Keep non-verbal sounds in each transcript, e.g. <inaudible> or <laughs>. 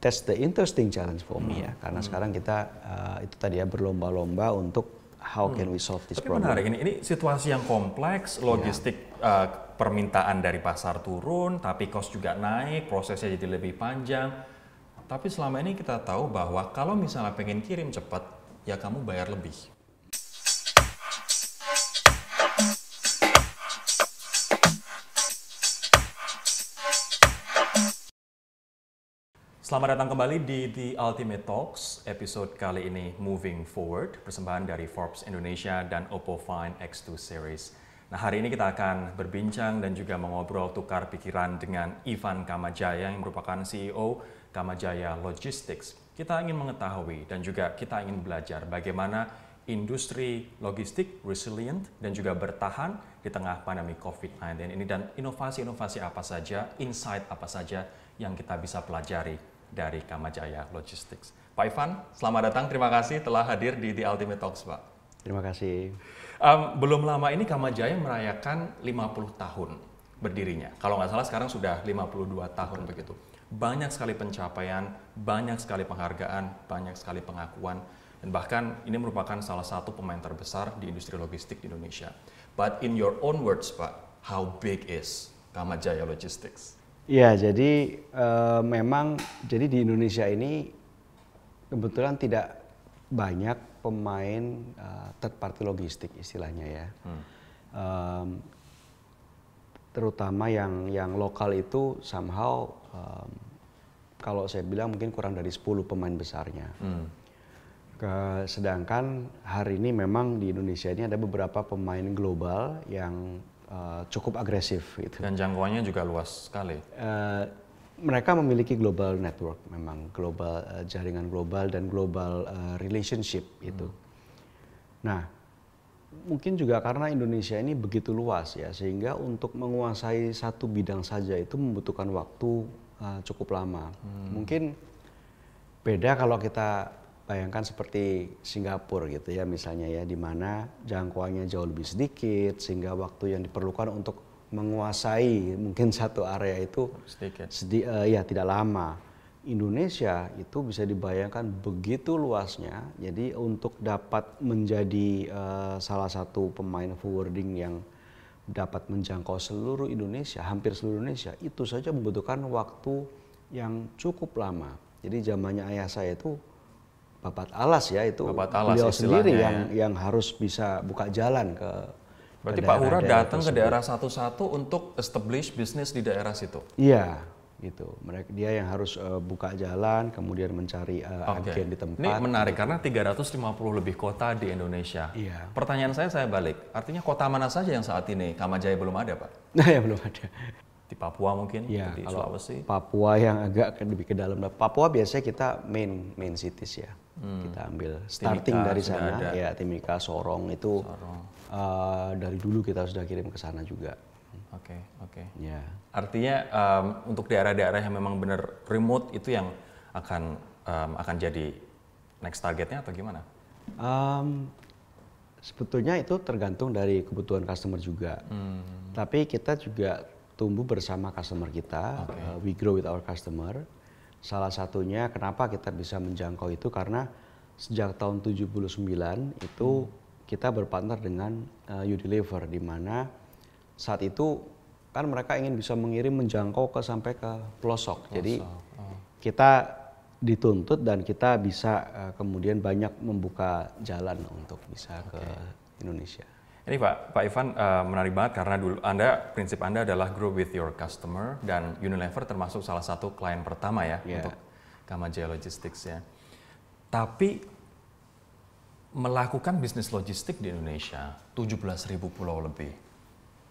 that's the interesting challenge for me hmm. ya karena hmm. sekarang kita uh, itu tadi ya berlomba-lomba untuk how hmm. can we solve this Tapi problem. menarik ini ini situasi yang kompleks, ya. logistik yeah. uh, permintaan dari pasar turun, tapi cost juga naik, prosesnya jadi lebih panjang. Tapi selama ini kita tahu bahwa kalau misalnya pengen kirim cepat, ya kamu bayar lebih. Selamat datang kembali di The Ultimate Talks, episode kali ini Moving Forward, persembahan dari Forbes Indonesia dan Oppo Find X2 Series. Nah hari ini kita akan berbincang dan juga mengobrol tukar pikiran dengan Ivan Kamajaya yang merupakan CEO Kamajaya Logistics. Kita ingin mengetahui dan juga kita ingin belajar bagaimana industri logistik resilient dan juga bertahan di tengah pandemi COVID-19 ini dan inovasi-inovasi apa saja, insight apa saja yang kita bisa pelajari dari Kamajaya Logistics. Pak Ivan, selamat datang. Terima kasih telah hadir di The Ultimate Talks, Pak. Terima kasih. Um, belum lama ini Kamajaya merayakan 50 tahun berdirinya. Kalau nggak salah sekarang sudah 52 tahun Betul. begitu. Banyak sekali pencapaian, banyak sekali penghargaan, banyak sekali pengakuan, dan bahkan ini merupakan salah satu pemain terbesar di industri logistik di Indonesia. But in your own words, Pak, how big is Kamajaya Logistics? Ya, jadi e, memang jadi di Indonesia ini kebetulan tidak banyak pemain e, third party logistik istilahnya ya. Hmm. E, terutama yang yang lokal itu somehow e, kalau saya bilang mungkin kurang dari 10 pemain besarnya. Hmm. Ke, sedangkan hari ini memang di Indonesia ini ada beberapa pemain global yang uh, cukup agresif. Gitu. Dan jangkauannya juga luas sekali. Uh, mereka memiliki global network memang global uh, jaringan global dan global uh, relationship itu. Hmm. Nah, mungkin juga karena Indonesia ini begitu luas ya sehingga untuk menguasai satu bidang saja itu membutuhkan waktu uh, cukup lama. Hmm. Mungkin beda kalau kita bayangkan seperti Singapura gitu ya misalnya ya di mana jangkauannya jauh lebih sedikit sehingga waktu yang diperlukan untuk menguasai mungkin satu area itu sedikit sedi uh, ya tidak lama Indonesia itu bisa dibayangkan begitu luasnya jadi untuk dapat menjadi uh, salah satu pemain forwarding yang dapat menjangkau seluruh Indonesia hampir seluruh Indonesia itu saja membutuhkan waktu yang cukup lama jadi zamannya ayah saya itu babat alas ya itu babat alas, beliau sendiri yang ya. yang harus bisa buka jalan ke Berarti ke Pak Hura datang ke daerah satu-satu untuk establish bisnis di daerah situ. Iya, gitu. Mereka dia yang harus uh, buka jalan, kemudian mencari uh, eh, okay. agen di tempat. Ini menarik gitu. karena 350 lebih kota di Indonesia. Iya. Pertanyaan saya saya balik. Artinya kota mana saja yang saat ini Kamajaya belum ada, Pak? <laughs> Nah, ya belum ada di Papua mungkin ya, di kalau Sulawesi Papua yang agak lebih ke dalam nah, Papua biasanya kita main main cities ya hmm. kita ambil starting Timika dari sana ada. ya Timika Sorong itu Sorong. Uh, dari dulu kita sudah kirim ke sana juga oke okay, oke okay. ya artinya um, untuk daerah-daerah yang memang benar remote itu yang akan um, akan jadi next targetnya atau gimana um, sebetulnya itu tergantung dari kebutuhan customer juga hmm. tapi kita juga tumbuh bersama customer kita, okay. uh, we grow with our customer. Salah satunya kenapa kita bisa menjangkau itu karena sejak tahun 79 itu hmm. kita berpartner dengan uh, Udeliver di mana saat itu kan mereka ingin bisa mengirim menjangkau ke sampai ke pelosok. Jadi oh. kita dituntut dan kita bisa uh, kemudian banyak membuka jalan untuk bisa okay. ke Indonesia. Ini Pak Pak Ivan uh, menarik banget karena dulu Anda prinsip Anda adalah grow with your customer dan Unilever termasuk salah satu klien pertama ya yeah. untuk Kamajaya Logistics ya. Tapi melakukan bisnis logistik di Indonesia 17.000 pulau lebih.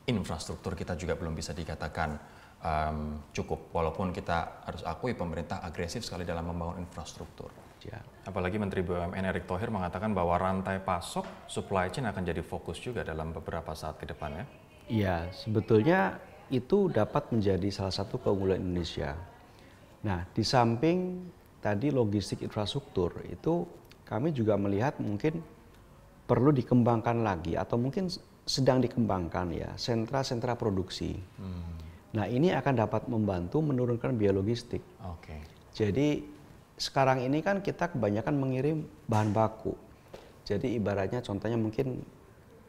Infrastruktur kita juga belum bisa dikatakan um, cukup walaupun kita harus akui pemerintah agresif sekali dalam membangun infrastruktur saja. Ya. Apalagi Menteri BUMN Erick Thohir mengatakan bahwa rantai pasok supply chain akan jadi fokus juga dalam beberapa saat ke depan ya. Iya, sebetulnya itu dapat menjadi salah satu keunggulan Indonesia. Nah, di samping tadi logistik infrastruktur itu kami juga melihat mungkin perlu dikembangkan lagi atau mungkin sedang dikembangkan ya sentra-sentra produksi. Hmm. Nah, ini akan dapat membantu menurunkan biaya logistik. Oke. Okay. Jadi sekarang ini kan kita kebanyakan mengirim bahan baku. Jadi ibaratnya contohnya mungkin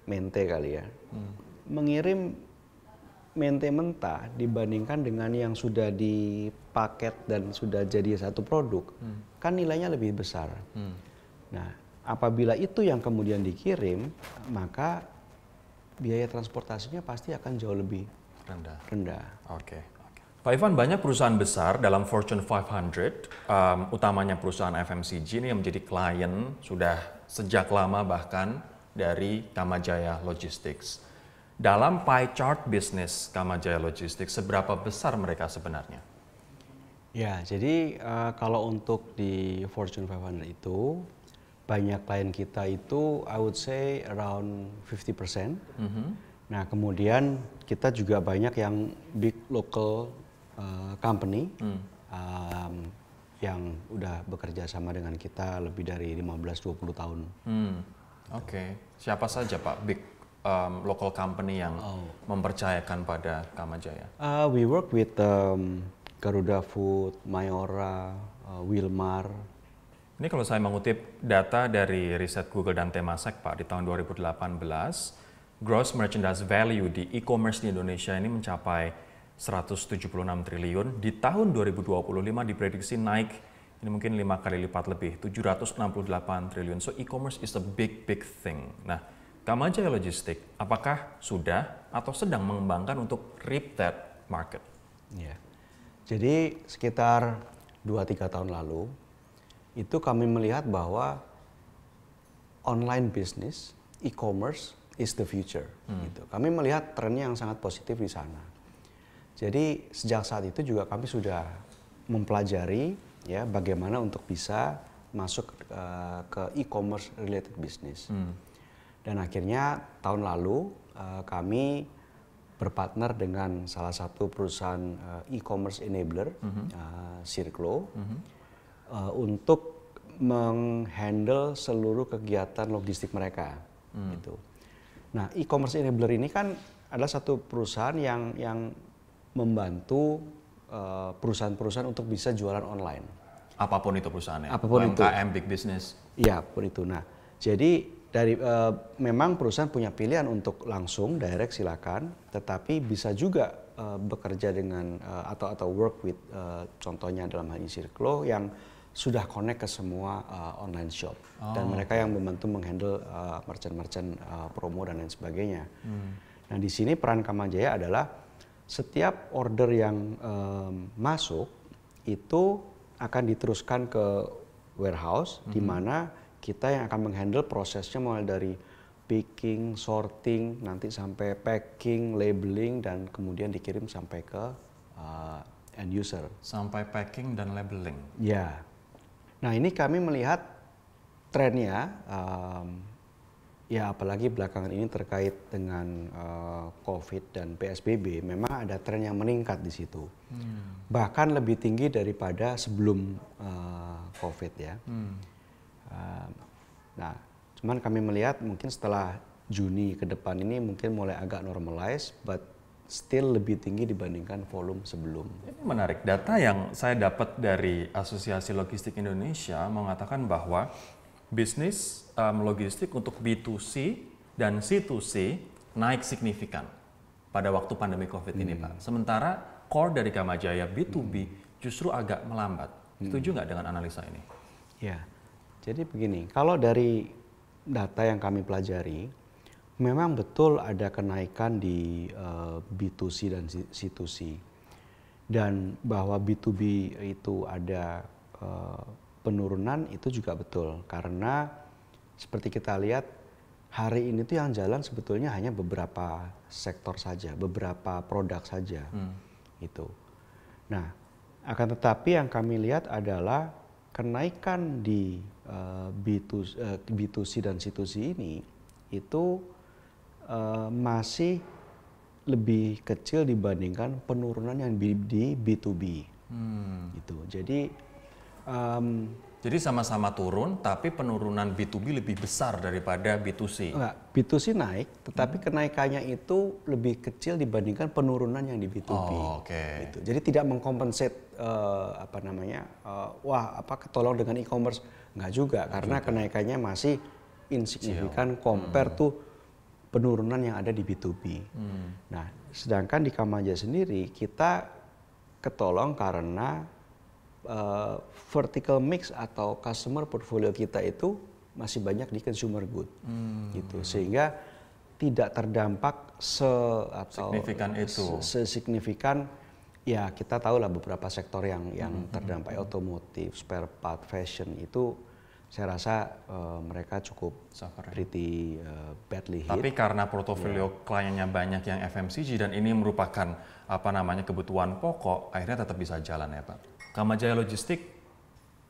mente kali ya. Hmm. Mengirim mente mentah dibandingkan dengan yang sudah dipaket dan sudah jadi satu produk, hmm. kan nilainya lebih besar. Hmm. Nah, apabila itu yang kemudian dikirim, maka biaya transportasinya pasti akan jauh lebih rendah. rendah. Oke. Okay. Pak Ivan, banyak perusahaan besar dalam Fortune 500, um, utamanya perusahaan FMCG ini yang menjadi klien sudah sejak lama bahkan dari Kamajaya Logistics. Dalam pie chart bisnis Kamajaya Logistics, seberapa besar mereka sebenarnya? Ya, jadi uh, kalau untuk di Fortune 500 itu, banyak klien kita itu I would say around 50%. Mm -hmm. Nah, kemudian kita juga banyak yang big local Eh, company hmm. um, yang udah bekerja sama dengan kita lebih dari 15-20 tahun. Hmm. Oke, okay. siapa saja Pak big um, local company yang oh. mempercayakan pada Kamajaya? Uh, we work with um, Garuda Food, Mayora, uh, Wilmar, ini kalau saya mengutip data dari riset Google dan Temasek Pak di tahun 2018, gross merchandise value di e-commerce di Indonesia ini mencapai 176 triliun, di tahun 2025 diprediksi naik ini mungkin lima kali lipat lebih, 768 triliun. So e-commerce is a big big thing. Nah, Kamaja Logistik apakah sudah atau sedang mengembangkan untuk rip that market? Ya. Jadi sekitar 2-3 tahun lalu itu kami melihat bahwa online business, e-commerce is the future. Hmm. Gitu. Kami melihat trennya yang sangat positif di sana. Jadi sejak saat itu juga kami sudah mempelajari ya bagaimana untuk bisa masuk uh, ke e-commerce related business. Hmm. Dan akhirnya tahun lalu uh, kami berpartner dengan salah satu perusahaan uh, e-commerce enabler, mm -hmm. uh, Circlo, mm -hmm. uh, untuk menghandle seluruh kegiatan logistik mereka. Mm. Gitu. Nah, e-commerce enabler ini kan adalah satu perusahaan yang yang membantu eh, perusahaan-perusahaan untuk bisa jualan online. Apapun itu perusahaannya. Apapun UMKM, itu. UMKM, big business. Iya, apapun itu. Nah, jadi dari e, memang perusahaan punya pilihan untuk langsung direct silakan, tetapi bisa juga e, bekerja dengan e, atau atau work with contohnya dalam hal ini Circlo yang sudah connect ke semua uh, online shop oh, dan mereka yang membantu menghandle merchant-merchant uh, promo dan lain sebagainya. Hmm. Nah di sini peran Kamajaya adalah setiap order yang um, masuk itu akan diteruskan ke warehouse mm-hmm. di mana kita yang akan menghandle prosesnya mulai dari picking, sorting, nanti sampai packing, labeling dan kemudian dikirim sampai ke uh, end user. Sampai packing dan labeling. Ya. Nah, ini kami melihat trennya um, Ya, apalagi belakangan ini terkait dengan uh, COVID dan PSBB, memang ada tren yang meningkat di situ. Hmm. Bahkan lebih tinggi daripada sebelum uh, COVID ya. Hmm. Uh, nah, cuman kami melihat mungkin setelah Juni ke depan ini mungkin mulai agak normalize, but still lebih tinggi dibandingkan volume sebelum. Ini menarik. Data yang saya dapat dari Asosiasi Logistik Indonesia mengatakan bahwa bisnis um, logistik untuk B2C dan C2C naik signifikan pada waktu pandemi COVID hmm. ini, Pak. Sementara core dari Kamajaya B2B hmm. justru agak melambat. Hmm. Setuju nggak dengan analisa ini? Ya, jadi begini, kalau dari data yang kami pelajari, memang betul ada kenaikan di uh, B2C dan C2C. Dan bahwa B2B itu ada uh, penurunan itu juga betul karena seperti kita lihat hari ini tuh yang jalan sebetulnya hanya beberapa sektor saja, beberapa produk saja. Hmm. Itu. Nah, akan tetapi yang kami lihat adalah kenaikan di B2, eh, B2C eh, dan C2C ini itu eh, masih lebih kecil dibandingkan penurunan yang di, B2B. Hmm. Gitu. Jadi Um, Jadi sama-sama turun, tapi penurunan B2B lebih besar daripada B2C. Enggak, B2C naik, tetapi hmm. kenaikannya itu lebih kecil dibandingkan penurunan yang di B2B. Oh, Oke. Okay. Gitu. Jadi tidak mengkompensate uh, apa namanya, uh, wah apa ketolong dengan e-commerce nggak juga, Enggak karena kenaikannya masih insignifikan Cio. compare hmm. tuh penurunan yang ada di B2B. Hmm. Nah, sedangkan di Kamaja sendiri kita ketolong karena uh, vertical mix atau customer portfolio kita itu masih banyak di consumer good hmm. gitu sehingga tidak terdampak se atau signifikan itu sesignifikan ya kita tahu lah beberapa sektor yang yang hmm. terdampak hmm. otomotif spare part fashion itu saya rasa uh, mereka cukup Suffering. Ya. pretty uh, badly hit. Tapi karena ya. portofolio yeah. kliennya banyak yang FMCG dan ini merupakan apa namanya kebutuhan pokok, akhirnya tetap bisa jalan ya Pak. Kamajaya Logistik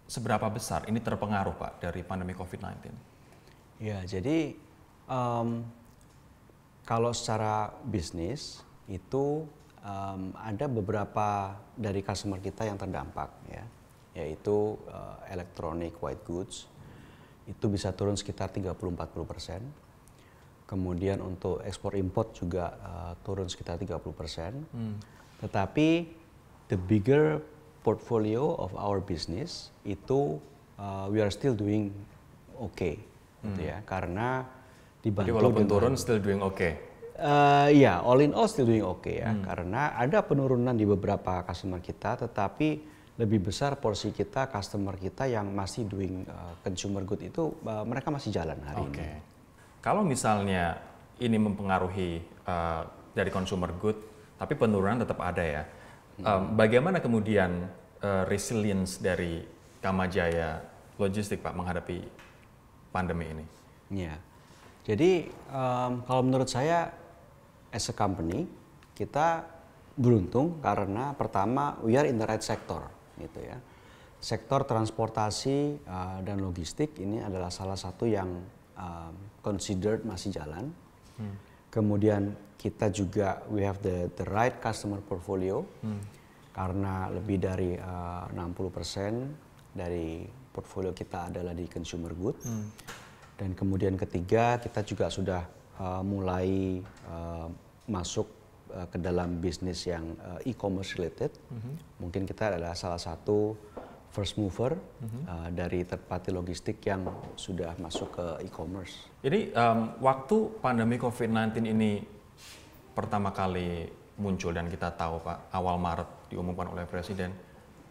seberapa besar ini terpengaruh Pak dari pandemi COVID-19? Ya, jadi um, kalau secara bisnis itu um, ada beberapa dari customer kita yang terdampak ya, yaitu uh, electronic white goods itu bisa turun sekitar 30-40 persen. Kemudian untuk ekspor import juga uh, turun sekitar 30 persen. Hmm. Tetapi the bigger portfolio of our business itu uh, we are still doing okay, hmm. gitu ya. Hmm. Karena dibantu Jadi walaupun dengan, turun still doing okay. Uh, ya, all in all still doing okay ya. Hmm. Karena ada penurunan di beberapa customer kita, tetapi lebih besar porsi kita, customer kita yang masih doing uh, consumer good itu uh, mereka masih jalan hari okay. ini. Kalau misalnya ini mempengaruhi uh, dari consumer good, tapi penurunan tetap ada ya Um, bagaimana kemudian uh, resilience dari Kamajaya Logistik Pak menghadapi pandemi ini? Ya, jadi um, kalau menurut saya as a company kita beruntung karena pertama we are in the right sector gitu ya. Sektor transportasi uh, dan logistik ini adalah salah satu yang um, considered masih jalan. Hmm. Kemudian kita juga we have the the right customer portfolio hmm. karena lebih dari eh, uh, 60% dari portfolio kita adalah di consumer good hmm. dan kemudian ketiga kita juga sudah uh, mulai uh, masuk uh, ke dalam bisnis yang uh, e-commerce related hmm. mungkin kita adalah salah satu first mover mm-hmm. uh, dari third logistik yang sudah masuk ke e-commerce. Jadi um, waktu pandemi COVID-19 ini pertama kali muncul dan kita tahu Pak awal Maret diumumkan oleh Presiden,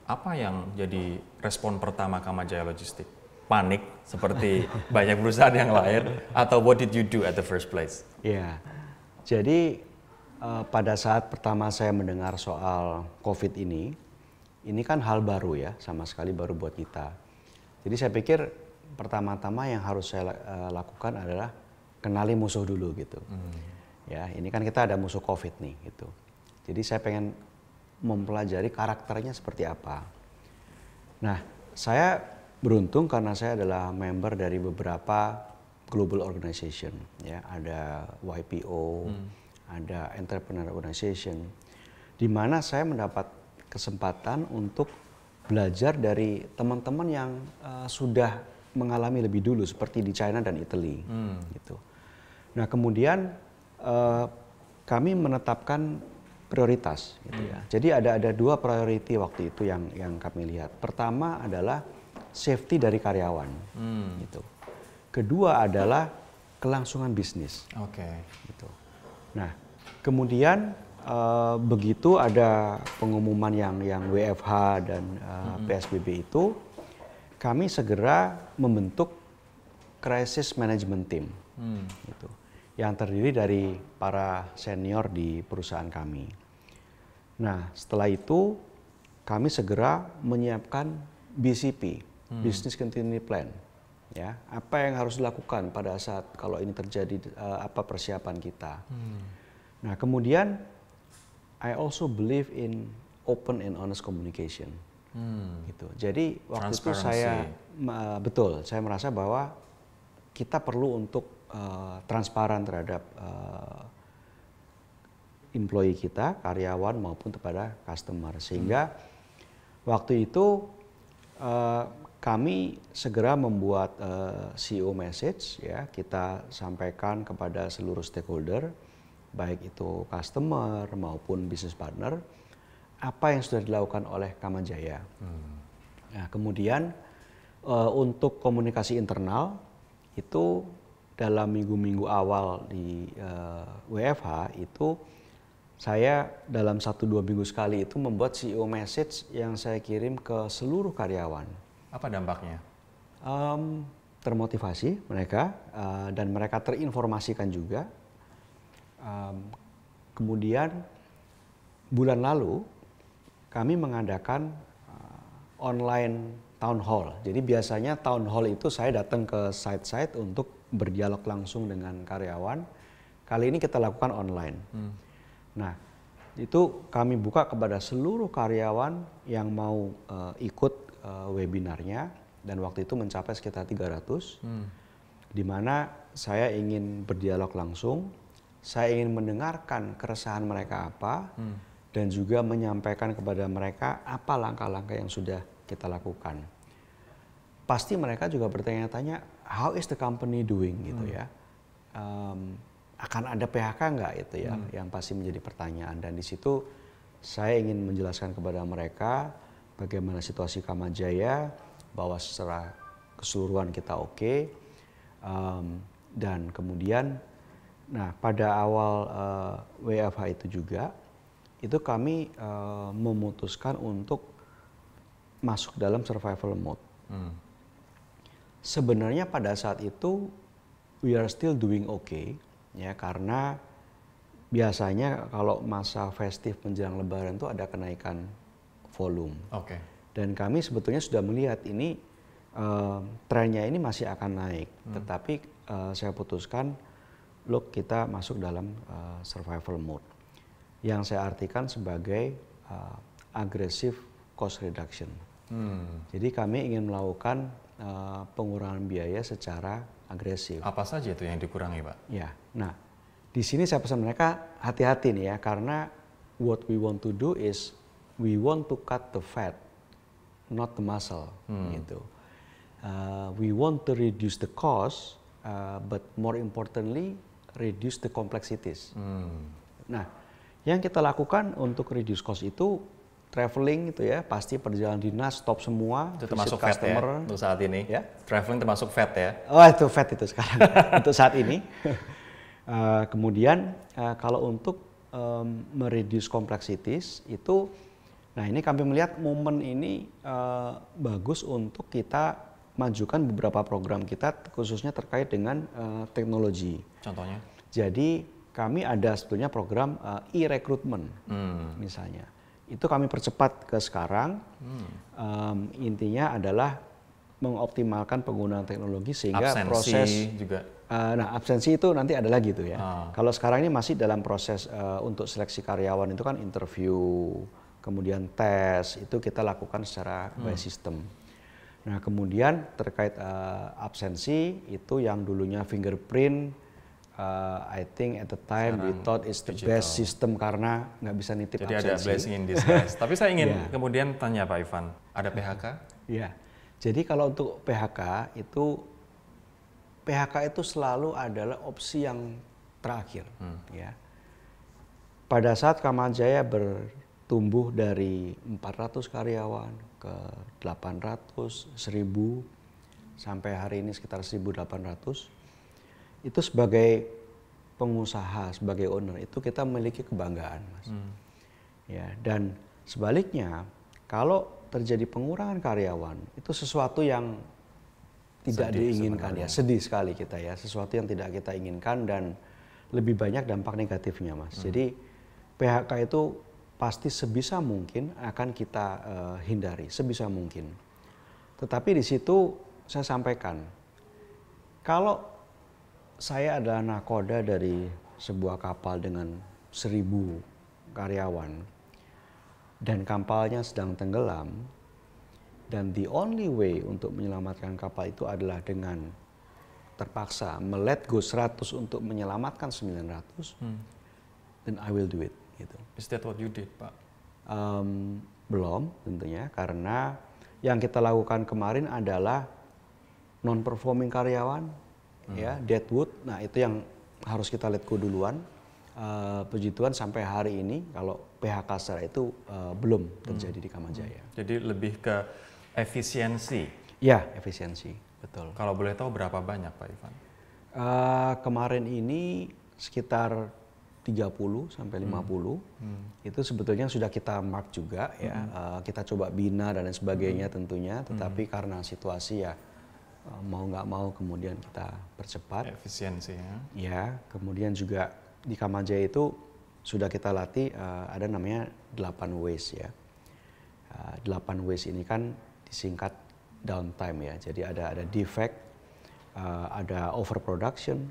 apa yang jadi respon pertama Kamajaya Logistik? Panik seperti <laughs> banyak perusahaan yang lain atau what did you do at the first place? Ya, jadi uh, pada saat pertama saya mendengar soal COVID ini, ini kan hal baru ya, sama sekali baru buat kita. Jadi saya pikir pertama-tama yang harus saya uh, lakukan adalah kenali musuh dulu gitu. Mm. Ya, ini kan kita ada musuh COVID nih gitu. Jadi saya pengen mempelajari karakternya seperti apa. Nah, saya beruntung karena saya adalah member dari beberapa global organization ya, ada YPO, hmm. ada entrepreneur organization di mana saya mendapat kesempatan untuk belajar dari teman-teman yang uh, sudah mengalami lebih dulu seperti di China dan Italy, hmm. gitu. Nah kemudian uh, kami menetapkan prioritas gitu ya. Iya. Jadi ada ada dua priority waktu itu yang yang kami lihat. Pertama adalah safety dari karyawan. Hmm. Gitu. Kedua adalah kelangsungan bisnis. Oke. Okay. Gitu. Nah, kemudian uh, begitu ada pengumuman yang yang WFH dan uh, eh, hmm. PSBB itu kami segera membentuk crisis management team. Hmm. Gitu yang terdiri dari para senior di perusahaan kami. Nah, setelah itu kami segera menyiapkan BCP, hmm. Business Continuity Plan. Ya, apa yang harus dilakukan pada saat kalau ini terjadi eh, apa persiapan kita. Hmm. Nah, kemudian I also believe in open and honest communication. Hmm. Gitu. Jadi waktu itu saya betul, saya merasa bahwa kita perlu untuk Eh, transparan terhadap uh, employee kita, karyawan maupun kepada customer. Sehingga hmm. waktu itu uh, kami segera membuat uh, CEO message ya, kita sampaikan kepada seluruh stakeholder, baik itu customer maupun business partner, apa yang sudah dilakukan oleh Kamajaya. Hmm. Nah, kemudian uh, untuk komunikasi internal itu dalam minggu-minggu awal di uh, eh, WFH itu saya dalam satu dua minggu sekali itu membuat CEO message yang saya kirim ke seluruh karyawan. Apa dampaknya? Um, termotivasi mereka uh, dan mereka terinformasikan juga. Um, kemudian bulan lalu kami mengadakan uh, online town hall. Jadi biasanya town hall itu saya datang ke site-site untuk berdialog langsung dengan karyawan. Kali ini kita lakukan online. Hmm. Nah, itu kami buka kepada seluruh karyawan yang mau uh, ikut uh, webinarnya dan waktu itu mencapai sekitar 300. Hmm. Di mana saya ingin berdialog langsung, saya ingin mendengarkan keresahan mereka apa hmm. dan juga menyampaikan kepada mereka apa langkah-langkah yang sudah kita lakukan. Pasti mereka juga bertanya-tanya how is the company doing gitu hmm. ya. Um, akan ada PHK nggak itu ya, hmm. yang pasti menjadi pertanyaan. Dan di situ saya ingin menjelaskan kepada mereka bagaimana situasi Kamajaya, bahwa secara keseluruhan kita oke, okay, um, dan kemudian, nah pada awal uh, eh, WFH itu juga, itu kami uh, memutuskan untuk masuk dalam survival mode. Hmm sebenarnya pada saat itu we are still doing okay ya karena biasanya kalau masa festif menjelang lebaran itu ada kenaikan volume. Oke. Okay. Dan kami sebetulnya sudah melihat ini uh, trennya ini masih akan naik, hmm. tetapi uh, saya putuskan look kita masuk dalam uh, survival mode. Yang saya artikan sebagai uh, agresif cost reduction. Hmm. Jadi kami ingin melakukan Eh, pengurangan biaya secara agresif. Apa saja itu yang dikurangi, Pak? Ya. Nah, di sini saya pesan mereka hati-hati nih ya karena what we want to do is we want to cut the fat, not the muscle hmm. gitu. Uh, we want to reduce the cost, uh, but more importantly reduce the complexities. Hmm. Nah, yang kita lakukan untuk reduce cost itu traveling itu ya pasti perjalanan dinas stop semua itu termasuk fat ya, customer. ya untuk saat ini ya traveling termasuk fat ya oh itu fat itu sekarang <laughs> untuk saat ini uh, <laughs> kemudian uh, kalau untuk um, mereduce complexities itu nah ini kami melihat momen ini uh, bagus untuk kita majukan beberapa program kita khususnya terkait dengan uh, teknologi contohnya jadi kami ada sebetulnya program uh, e-recruitment hmm. misalnya itu kami percepat ke sekarang. Hmm. Um, intinya adalah mengoptimalkan penggunaan teknologi sehingga absensi proses juga. Uh, nah absensi itu nanti ada lagi tuh ya. Ah. Kalau sekarang ini masih dalam proses uh, untuk seleksi karyawan itu kan interview, kemudian tes itu kita lakukan secara hmm. by system. Nah kemudian terkait uh, absensi itu yang dulunya fingerprint uh, I think at the time Sekarang we thought it's the digital. best system karena nggak bisa nitip Jadi absensi. ada blessing in disguise. <laughs> Tapi saya ingin yeah. kemudian tanya Pak Ivan, ada PHK? Iya. Yeah. Jadi kalau untuk PHK itu PHK itu selalu adalah opsi yang terakhir, hmm. ya. Pada saat Kamajaya bertumbuh dari 400 karyawan ke 800, 1000 sampai hari ini sekitar 1800 itu sebagai pengusaha, sebagai owner itu kita memiliki kebanggaan, Mas. Hmm. Ya, dan sebaliknya kalau terjadi pengurangan karyawan itu sesuatu yang tidak sedih diinginkan ya, sebenarnya. ya, sedih sekali kita ya, sesuatu yang tidak kita inginkan dan lebih banyak dampak negatifnya, Mas. Hmm. Jadi PHK itu pasti sebisa mungkin akan kita uh, hindari, sebisa mungkin. Tetapi di situ saya sampaikan kalau saya adalah nakoda dari sebuah kapal dengan seribu karyawan dan kapalnya sedang tenggelam dan the only way untuk menyelamatkan kapal itu adalah dengan terpaksa melet go 100 untuk menyelamatkan 900 hmm. then I will do it gitu. Is that what you did Pak? Um, belum tentunya karena yang kita lakukan kemarin adalah non performing karyawan hmm. ya Deadwood. Nah itu yang harus kita lihat duluan. Uh, puji Tuhan sampai hari ini kalau PHK secara itu uh, belum terjadi hmm. di Kamajaya. Hmm. Jadi lebih ke efisiensi. Ya efisiensi, betul. Kalau boleh tahu berapa banyak Pak Ivan? Uh, kemarin ini sekitar 30 sampai 50 hmm. Hmm. itu sebetulnya sudah kita mark juga ya hmm. uh, kita coba bina dan lain sebagainya hmm. tentunya tetapi hmm. karena situasi ya Eh, mau nggak mau kemudian kita percepat efisiensi ya. Ya, kemudian juga di Kamaja itu sudah kita latih uh, ada namanya 8 ways ya. Uh, eh, 8 ways ini kan disingkat downtime ya. Jadi ada ada defect, uh, ada overproduction,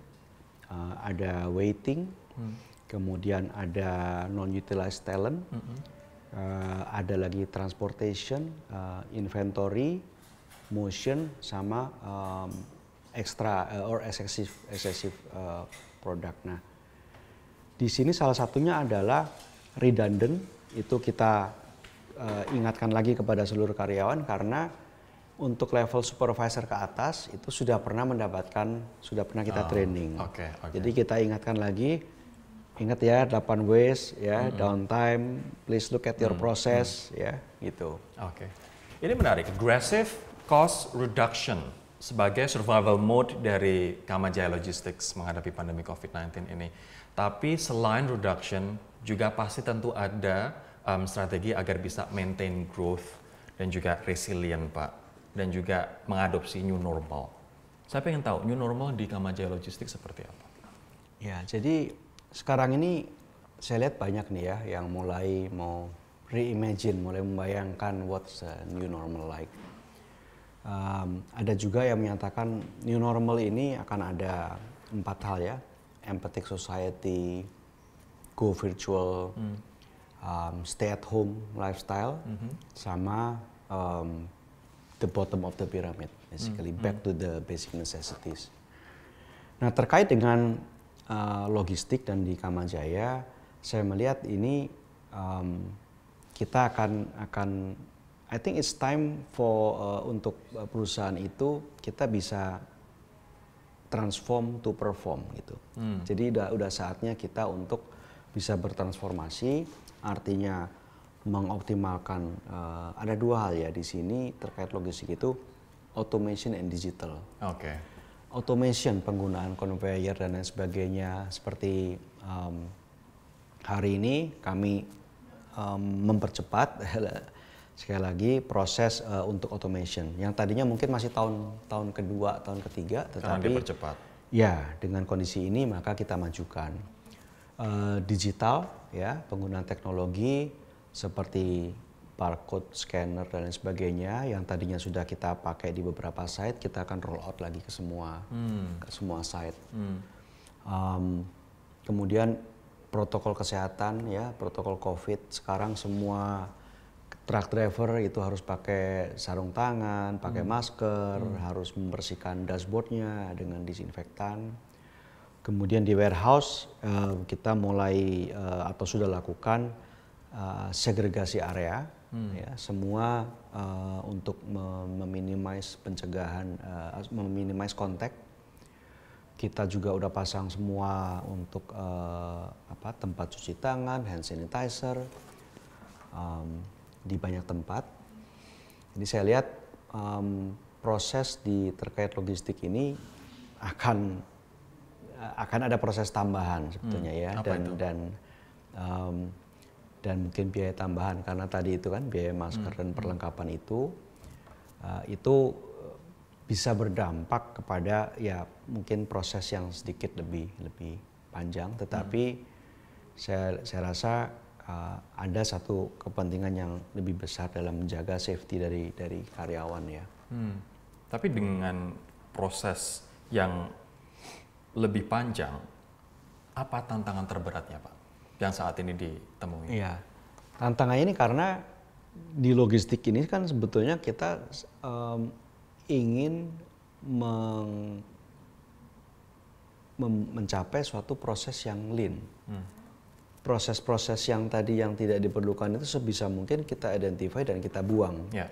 uh, ada waiting, hmm. kemudian ada non utilized talent, hmm. uh, ada lagi transportation, uh, inventory, motion sama um, extra uh, or excessive excessive uh, product. Nah, di sini salah satunya adalah redundant itu kita uh, ingatkan lagi kepada seluruh karyawan karena untuk level supervisor ke atas itu sudah pernah mendapatkan sudah pernah kita oh, training. Okay, okay. Jadi kita ingatkan lagi ingat ya 8 ways ya mm -hmm. downtime please look at your mm -hmm. process mm -hmm. ya gitu. Oke. Okay. Ini menarik. Aggressive cost reduction sebagai survival mode dari Kamajaya Logistics menghadapi pandemi COVID-19 ini. Tapi selain reduction, juga pasti tentu ada um, strategi agar bisa maintain growth dan juga resilient, Pak. Dan juga mengadopsi new normal. Saya pengen tahu, new normal di Kamajaya Logistics seperti apa? Ya, jadi sekarang ini saya lihat banyak nih ya yang mulai mau reimagine, mulai membayangkan what's the new normal like um, ada juga yang menyatakan new normal ini akan ada empat hal ya empathic society go virtual hmm. um, stay at home lifestyle mm -hmm. sama um, the bottom of the pyramid basically mm -hmm. back hmm. to the basic necessities nah terkait dengan uh, logistik dan di Kamajaya saya melihat ini um, kita akan akan I think it's time for uh, untuk uh, perusahaan itu kita bisa transform to perform gitu. Hmm. Jadi udah udah saatnya kita untuk bisa bertransformasi, artinya mengoptimalkan uh, ada dua hal ya di sini terkait logistik itu automation and digital. Oke. Okay. Automation penggunaan conveyor dan lain sebagainya seperti um, hari ini kami um, mempercepat <laughs> sekali lagi proses uh, untuk automation yang tadinya mungkin masih tahun tahun kedua tahun ketiga tetapi dipercepat ya dengan kondisi ini maka kita majukan uh, digital ya penggunaan teknologi seperti barcode scanner dan lain sebagainya yang tadinya sudah kita pakai di beberapa site kita akan roll out lagi ke semua hmm. ke semua site hmm. um, kemudian protokol kesehatan ya protokol covid sekarang semua truck driver itu harus pakai sarung tangan, pakai hmm. masker, hmm. harus membersihkan dashboardnya dengan disinfektan. Kemudian di warehouse uh, kita mulai uh, atau sudah lakukan uh, segregasi area, hmm. ya semua uh, untuk meminimais pencegahan, uh, meminimais kontak. Kita juga udah pasang semua untuk uh, apa tempat cuci tangan, hand sanitizer. Um, di banyak tempat. Jadi saya lihat um, proses di terkait logistik ini akan eh, akan ada proses tambahan sebetulnya hmm, ya dan itu? dan um, dan mungkin biaya tambahan karena tadi itu kan biaya masker hmm. dan hmm. perlengkapan itu uh, itu eh, bisa berdampak kepada ya mungkin proses yang sedikit lebih lebih panjang tetapi hmm. saya saya rasa uh, ada satu kepentingan yang lebih besar dalam menjaga safety dari dari karyawan ya. Hmm. Tapi dengan proses yang lebih panjang, apa tantangan terberatnya Pak? Yang saat ini ditemui? Iya, tantangannya ini karena di logistik ini kan sebetulnya kita um, ingin meng, mencapai suatu proses yang lean. Hmm proses-proses yang tadi yang tidak diperlukan itu sebisa mungkin kita identify dan kita buang. Ya.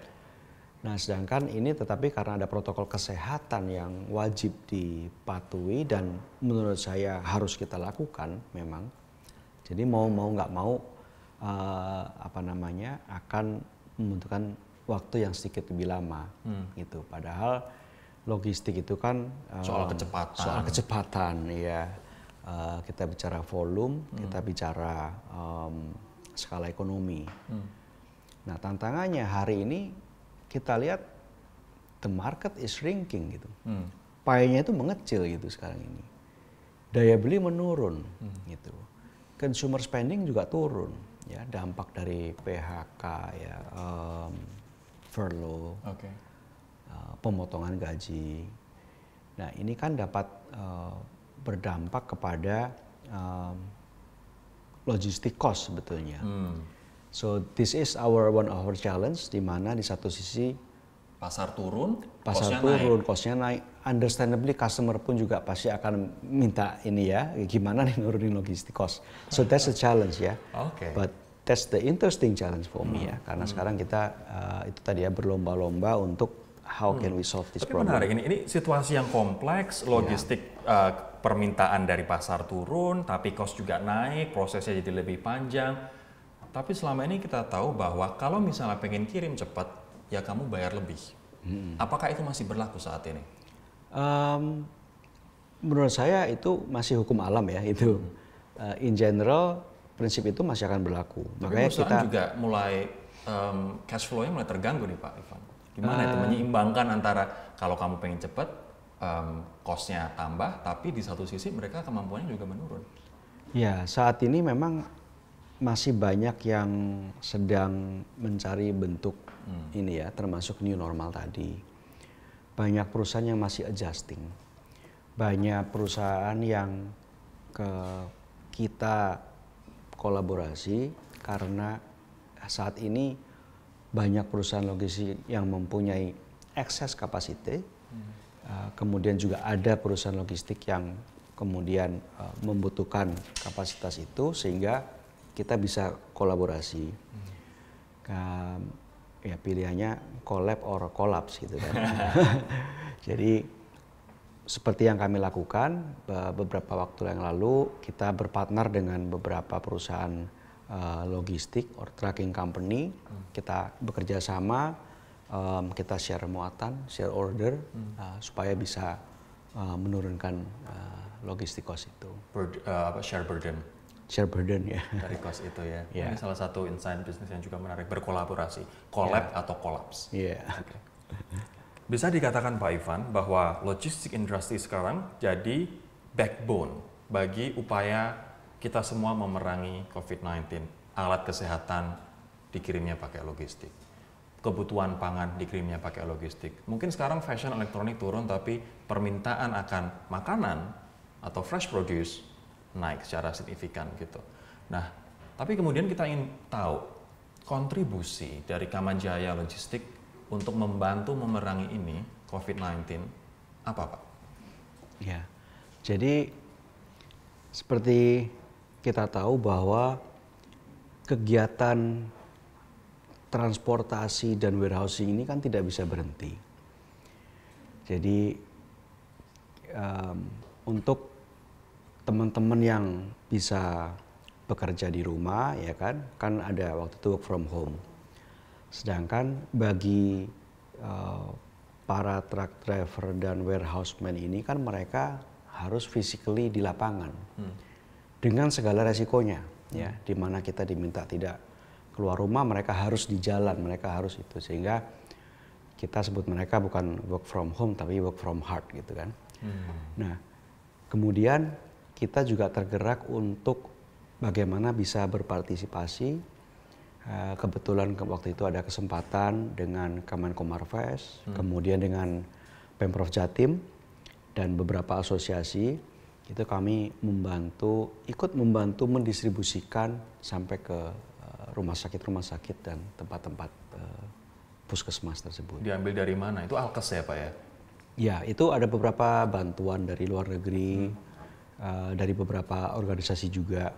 Nah, sedangkan ini tetapi karena ada protokol kesehatan yang wajib dipatuhi dan menurut saya harus kita lakukan memang. Jadi mau mau nggak mau uh, apa namanya akan membutuhkan waktu yang sedikit lebih lama hmm. gitu. Padahal logistik itu kan uh, soal eh, kecepatan. Soal kecepatan ya uh, kita bicara volume, hmm. kita bicara um, skala ekonomi. Hmm. Nah tantangannya hari ini kita lihat the market is shrinking gitu, hmm. Payanya itu mengecil gitu sekarang ini, daya beli menurun hmm. gitu, consumer spending juga turun ya dampak dari PHK ya um, furlough, okay. uh, eh, pemotongan gaji. Nah ini kan dapat uh, berdampak kepada um, logistik cost sebetulnya. Hmm. So this is our one of our challenge di mana di satu sisi pasar turun, pasar cost turun, naik. costnya naik. Understandably customer pun juga pasti akan minta ini ya, gimana nih nurunin logistik cost. So that's a challenge ya. Okay. But that's the interesting challenge for me ya, hmm. karena hmm. sekarang kita uh, itu tadi ya berlomba-lomba untuk how hmm. can we solve this Tapi problem. Tapi menarik ini, ini situasi yang kompleks, logistik yeah. uh, permintaan dari pasar turun, tapi kos juga naik, prosesnya jadi lebih panjang. Tapi selama ini kita tahu bahwa kalau misalnya pengen kirim cepat, ya kamu bayar lebih. Hmm. Apakah itu masih berlaku saat ini? Um, menurut saya itu masih hukum alam ya itu. Uh, in general prinsip itu masih akan berlaku. Tapi Makanya kita juga mulai um, cash flow-nya mulai terganggu nih Pak Ivan. Gimana uh, itu menyeimbangkan antara kalau kamu pengen cepat um, costnya tambah, tapi di satu sisi mereka kemampuannya juga menurun. Ya, saat ini memang masih banyak yang sedang mencari bentuk hmm. ini ya, termasuk new normal tadi. Banyak perusahaan yang masih adjusting, banyak perusahaan yang ke kita kolaborasi karena saat ini banyak perusahaan logistik yang mempunyai excess capacity Eh, kemudian juga ada perusahaan logistik yang kemudian eh, membutuhkan kapasitas itu sehingga kita bisa kolaborasi. Hmm. Ya pilihannya collab or collapse gitu kan. <laughs> Jadi seperti yang kami lakukan eh, beberapa waktu yang lalu kita berpartner dengan beberapa perusahaan logistik or tracking company. Hmm. Kita bekerja sama um, kita share muatan, share order hmm. uh, supaya bisa uh, menurunkan uh, logistik cost itu. uh, share burden? Share burden ya. Dari cost itu ya. <laughs> Yeah. Ini salah satu insight bisnis yang juga menarik berkolaborasi, collab yeah. atau kolaps. Iya. Yeah. Okay. Bisa dikatakan Pak Ivan bahwa logistik industri sekarang jadi backbone bagi upaya kita semua memerangi COVID-19. Alat kesehatan dikirimnya pakai logistik kebutuhan pangan dikirimnya pakai logistik. Mungkin sekarang fashion elektronik turun tapi permintaan akan makanan atau fresh produce naik secara signifikan gitu. Nah, tapi kemudian kita ingin tahu kontribusi dari Kamajaya Logistik untuk membantu memerangi ini COVID-19 apa Pak? Ya, jadi seperti kita tahu bahwa kegiatan transportasi dan warehousing ini kan tidak bisa berhenti. Jadi um, untuk teman-teman yang bisa bekerja di rumah ya kan, kan ada waktu itu work from home. Sedangkan bagi uh, para truck driver dan warehouseman ini kan mereka harus physically di lapangan hmm. dengan segala resikonya ya, hmm. di mana kita diminta tidak keluar rumah mereka harus di jalan, mereka harus itu sehingga kita sebut mereka bukan work from home tapi work from heart gitu kan. Hmm. Nah, kemudian kita juga tergerak untuk bagaimana bisa berpartisipasi. Eh, kebetulan waktu itu ada kesempatan dengan Kemenko Marves, hmm. kemudian dengan Pemprov Jatim dan beberapa asosiasi itu kami membantu ikut membantu mendistribusikan sampai ke rumah sakit-rumah sakit dan tempat-tempat uh, puskesmas tersebut. Diambil dari mana? Itu alkes ya pak ya? Ya itu ada beberapa bantuan dari luar negeri, hmm. uh, dari beberapa organisasi juga.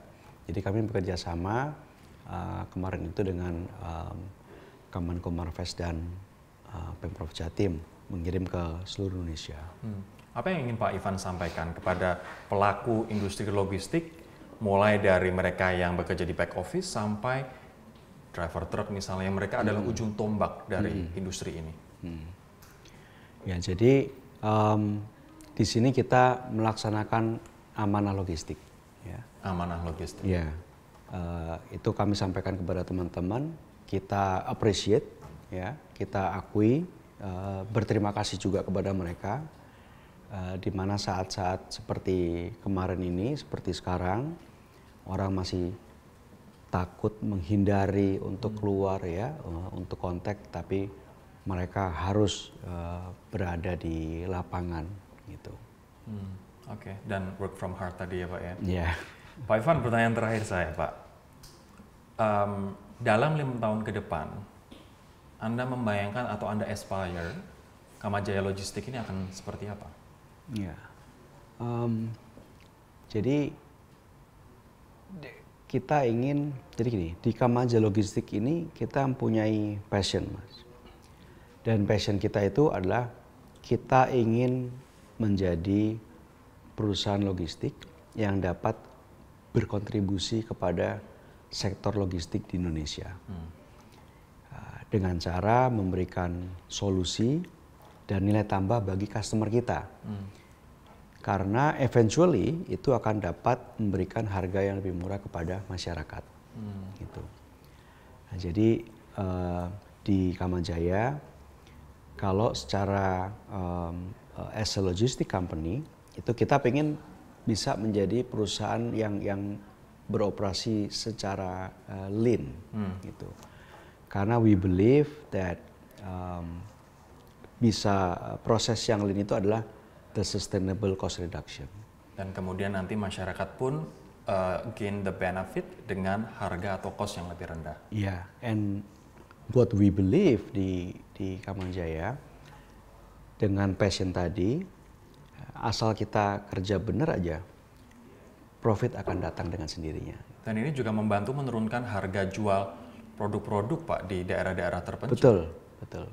Jadi kami bekerja sama uh, kemarin itu dengan um, Kemenko Marves dan uh, Pemprov Jatim mengirim ke seluruh Indonesia. Hmm. Apa yang ingin Pak Ivan sampaikan kepada pelaku industri logistik mulai dari mereka yang bekerja di back office sampai driver truck misalnya mereka hmm. adalah ujung tombak dari hmm. industri ini. Hmm. Ya jadi um, di sini kita melaksanakan amanah logistik. Ya. Amanah logistik. Ya uh, itu kami sampaikan kepada teman-teman kita appreciate ya kita akui uh, berterima kasih juga kepada mereka uh, di mana saat-saat seperti kemarin ini seperti sekarang orang masih takut menghindari untuk hmm. keluar ya eh, untuk kontak tapi mereka harus uh, berada di lapangan gitu. Hmm, Oke, okay. dan work from heart tadi ya Pak ya. Iya. Yeah. Pak Ivan, pertanyaan terakhir saya Pak. Um, dalam lima tahun ke depan, Anda membayangkan atau Anda aspire Kamajaya Logistik ini akan seperti apa? Iya. Yeah. Um, jadi kita ingin jadi gini di Kamaja Logistik ini kita mempunyai passion mas dan passion kita itu adalah kita ingin menjadi perusahaan logistik yang dapat berkontribusi kepada sektor logistik di Indonesia hmm. ah, dengan cara memberikan solusi dan nilai tambah bagi customer kita. Hmm karena eventually itu akan dapat memberikan harga yang lebih murah kepada masyarakat. Hmm. Gitu. Nah, jadi uh, di Kamajaya, kalau secara um, as a logistic company itu kita ingin bisa menjadi perusahaan yang yang beroperasi secara uh, lean, hmm. gitu. Karena we believe that um, bisa proses yang lean itu adalah the sustainable cost reduction. Dan kemudian nanti masyarakat pun uh, gain the benefit dengan harga atau cost yang lebih rendah. Yeah, and what we believe di di Kamang dengan passion tadi, asal kita kerja benar aja, profit akan datang dengan sendirinya. Dan ini juga membantu menurunkan harga jual produk-produk Pak di daerah-daerah terpencil. Betul, betul.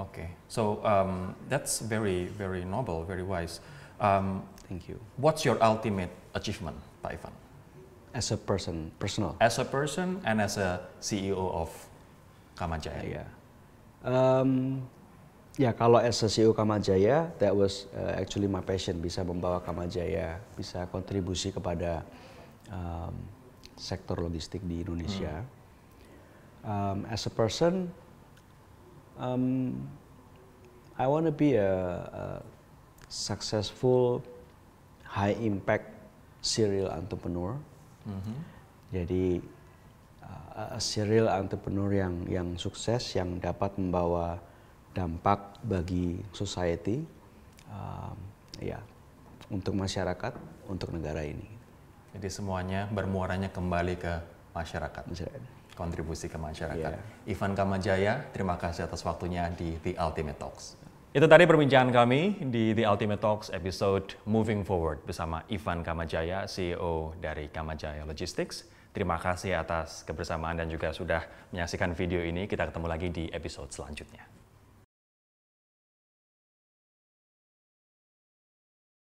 Okay, so um, that's very, very noble, very wise. Um, Thank you. What's your ultimate achievement, Pak Ivan? As a person, personal. As a person and as a CEO of Kamajaya. Yeah. Um, ya yeah, kalau as a CEO Kamajaya, that was uh, actually my passion. Bisa membawa Kamajaya, bisa kontribusi kepada um, sektor logistik di Indonesia. Hmm. Um, as a person, um, I want to be a, a successful, high impact serial entrepreneur. Mm -hmm. Jadi uh, a serial entrepreneur yang yang sukses yang dapat membawa dampak bagi society, um, ya untuk masyarakat, untuk negara ini. Jadi semuanya bermuaranya kembali ke masyarakat. masyarakat kontribusi ke masyarakat. Yeah. Ivan Kamajaya, terima kasih atas waktunya di The Ultimate Talks. Itu tadi perbincangan kami di The Ultimate Talks episode Moving Forward bersama Ivan Kamajaya, CEO dari Kamajaya Logistics. Terima kasih atas kebersamaan dan juga sudah menyaksikan video ini. Kita ketemu lagi di episode selanjutnya.